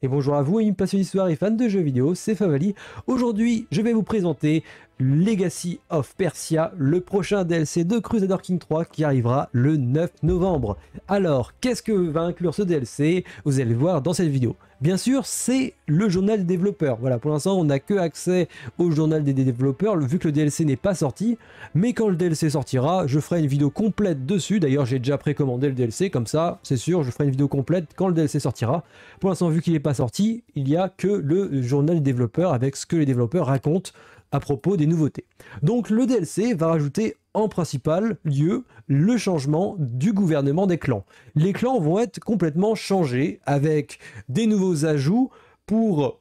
Et bonjour à vous, une passionnée d'histoire et fan de jeux vidéo, c'est Favali. Aujourd'hui, je vais vous présenter Legacy of Persia, le prochain DLC de Crusader King 3 qui arrivera le 9 novembre. Alors, qu'est-ce que va inclure ce DLC Vous allez le voir dans cette vidéo. Bien sûr, c'est le journal des développeurs. Voilà, pour l'instant, on n'a que accès au journal des développeurs, vu que le DLC n'est pas sorti. Mais quand le DLC sortira, je ferai une vidéo complète dessus. D'ailleurs, j'ai déjà précommandé le DLC, comme ça, c'est sûr, je ferai une vidéo complète quand le DLC sortira. Pour l'instant, vu qu'il n'est pas sorti, il n'y a que le journal des développeurs avec ce que les développeurs racontent à propos des nouveautés. Donc le DLC va rajouter principal lieu le changement du gouvernement des clans. Les clans vont être complètement changés avec des nouveaux ajouts pour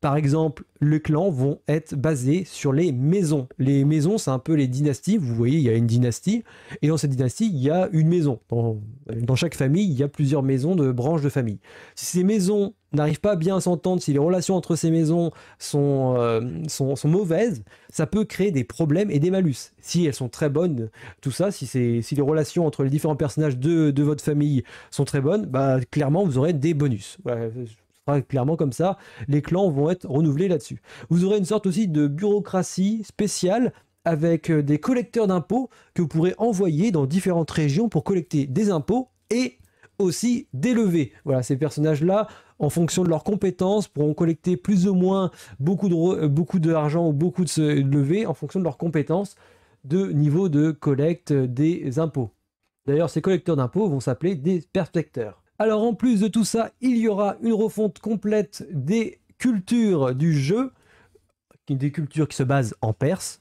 par exemple, les clans vont être basés sur les maisons. Les maisons, c'est un peu les dynasties. Vous voyez, il y a une dynastie, et dans cette dynastie, il y a une maison. Dans, chaque famille, il y a plusieurs maisons de branches de famille. Si ces maisons n'arrivent pas bien à s'entendre, si les relations entre ces maisons sont, euh, mauvaises, ça peut créer des problèmes et des malus. Si elles sont très bonnes, tout ça, si, les relations entre les différents personnages de, votre famille sont très bonnes, bah, clairement, vous aurez des bonus clairement comme ça. Les clans vont être renouvelés là-dessus. Vous aurez une sorte aussi de bureaucratie spéciale avec euh, des collecteurs d'impôts que vous pourrez envoyer dans différentes régions pour collecter des impôts et aussi des levées. Voilà, ces personnages-là, en fonction de leurs compétences, pourront collecter plus ou moins beaucoup euh, d'argent beaucoup ou beaucoup de, se levées en fonction de leurs compétences de niveau de collecte des impôts. D'ailleurs, ces collecteurs d'impôts vont s'appeler des perspecteurs. Alors en plus de tout ça, il y aura une refonte complète des cultures du jeu, des cultures qui se basent en Perse,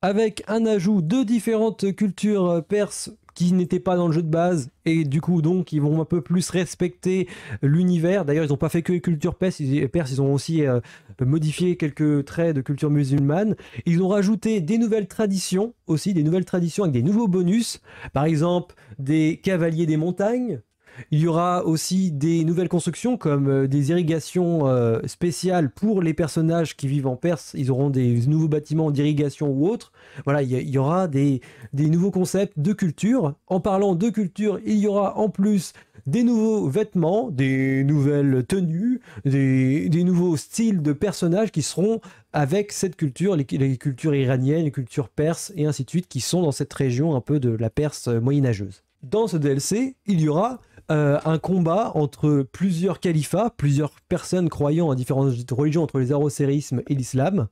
avec un ajout de différentes cultures perses qui n'étaient pas dans le jeu de base et du coup donc ils vont un peu plus respecter l'univers. D'ailleurs ils n'ont pas fait que les cultures perses, ils ont aussi euh, modifié quelques traits de culture musulmane. Ils ont rajouté des nouvelles traditions aussi, des nouvelles traditions avec des nouveaux bonus, par exemple des cavaliers des montagnes, il y aura aussi des nouvelles constructions comme euh, des irrigations euh, spéciales pour les personnages qui vivent en Perse. Ils auront des nouveaux bâtiments d'irrigation ou autres. Voilà, il y, aura des, nouveaux concepts de culture. En parlant de culture, il y aura en plus des nouveaux vêtements, des nouvelles tenues, des, nouveaux styles de personnages qui seront avec cette culture, les, cultures iraniennes, les cultures perses et ainsi de suite, qui sont dans cette région un peu de la Perse moyen moyenâgeuse. Dans ce DLC, il y aura euh, un combat entre plusieurs califats, plusieurs personnes croyant à différentes religions entre les arosérismes et l'islam.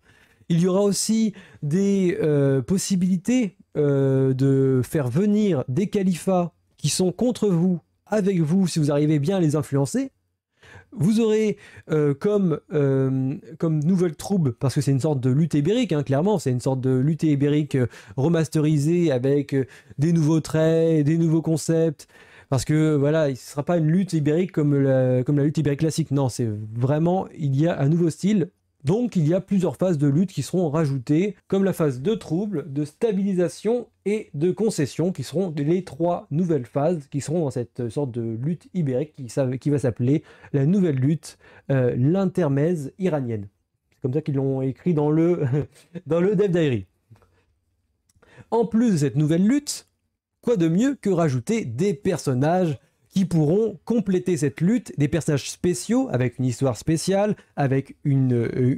Il y aura aussi des euh, possibilités euh, de faire venir des califats qui sont contre vous, avec vous, si vous arrivez bien à les influencer. Vous aurez comme, comme nouvelle trouble, parce que c'est une sorte de lutte ibérique, hein, clairement, c'est une sorte de lutte ibérique remasterisée avec des nouveaux traits, des nouveaux concepts, parce que voilà, ce sera pas une lutte ibérique comme la, comme la lutte ibérique classique. Non, c'est vraiment, il y a un nouveau style. Donc il y a plusieurs phases de lutte qui seront rajoutées, comme la phase de trouble, de stabilisation et de concession, qui seront les trois nouvelles phases qui seront dans cette sorte de lutte ibérique qui, qui va s'appeler la nouvelle lutte, euh, l'intermèse iranienne. C'est comme ça qu'ils l'ont écrit dans le, dans le Dev Diary. En plus de cette nouvelle lutte, quoi de mieux que rajouter des personnages qui pourront compléter cette lutte, des personnages spéciaux avec une histoire spéciale, avec une, euh, euh,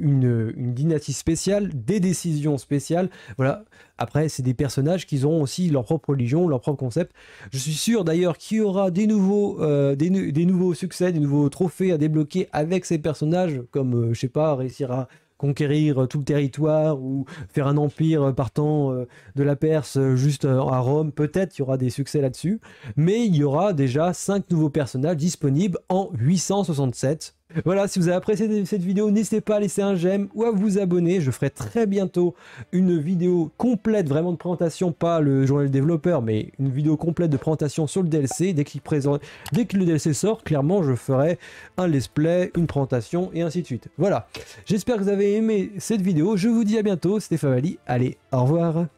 une, dynastie spéciale, des décisions spéciales. Voilà. Après, c'est des personnages qui auront aussi leur propre religion, leur propre concept. Je suis sûr d'ailleurs qu'il y aura des nouveaux, euh, des, nouveaux succès, des nouveaux trophées à débloquer avec ces personnages, comme, je sais pas, réussir à conquérir euh, tout le territoire ou faire un empire euh, partant euh, de la Perse juste à Rome. Peut-être il y aura des succès là-dessus. Mais il y aura déjà 5 nouveaux personnages disponibles en 867 voilà, si vous avez apprécié cette vidéo, n'hésitez pas à laisser un j'aime ou à vous abonner. Je ferai très bientôt une vidéo complète, vraiment de présentation, pas le journal développeur, mais une vidéo complète de présentation sur le DLC. Dès, qu'il présente, dès que le DLC sort, clairement, je ferai un let's play, une présentation et ainsi de suite. Voilà, j'espère que vous avez aimé cette vidéo. Je vous dis à bientôt, c'était Favali. Allez, au revoir.